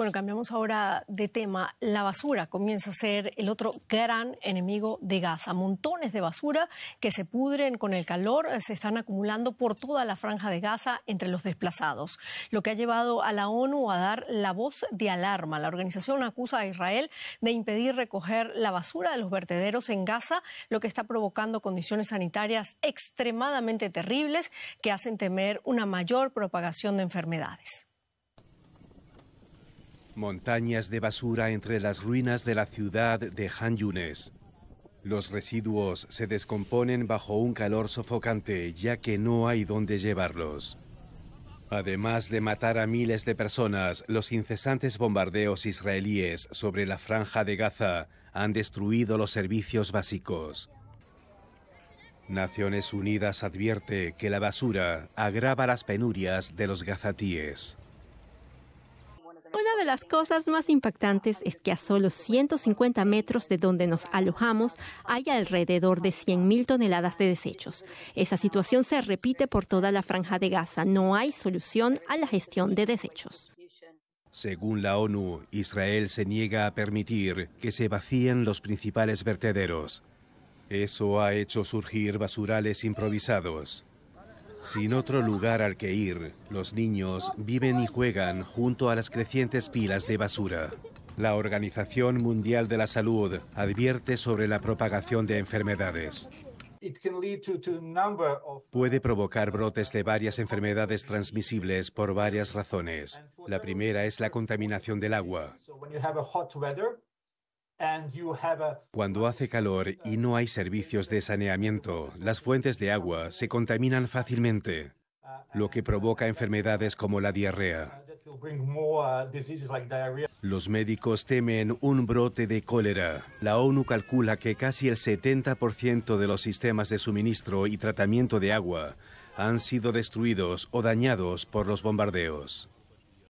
Bueno, cambiamos ahora de tema. La basura comienza a ser el otro gran enemigo de Gaza. Montones de basura que se pudren con el calor eh, se están acumulando por toda la franja de Gaza entre los desplazados, lo que ha llevado a la ONU a dar la voz de alarma. La organización acusa a Israel de impedir recoger la basura de los vertederos en Gaza, lo que está provocando condiciones sanitarias extremadamente terribles que hacen temer una mayor propagación de enfermedades. Montañas de basura entre las ruinas de la ciudad de Han Yunes. Los residuos se descomponen bajo un calor sofocante, ya que no hay dónde llevarlos. Además de matar a miles de personas, los incesantes bombardeos israelíes sobre la franja de Gaza han destruido los servicios básicos. Naciones Unidas advierte que la basura agrava las penurias de los gazatíes. Una de las cosas más impactantes es que a solo 150 metros de donde nos alojamos hay alrededor de 100.000 toneladas de desechos. Esa situación se repite por toda la franja de Gaza. No hay solución a la gestión de desechos. Según la ONU, Israel se niega a permitir que se vacíen los principales vertederos. Eso ha hecho surgir basurales improvisados. Sin otro lugar al que ir, los niños viven y juegan junto a las crecientes pilas de basura. La Organización Mundial de la Salud advierte sobre la propagación de enfermedades. Puede provocar brotes de varias enfermedades transmisibles por varias razones. La primera es la contaminación del agua. Cuando hace calor y no hay servicios de saneamiento, las fuentes de agua se contaminan fácilmente, lo que provoca enfermedades como la diarrea. Uh, los médicos temen un brote de cólera. La ONU calcula que casi el 70% de los sistemas de suministro y tratamiento de agua han sido destruidos o dañados por los bombardeos.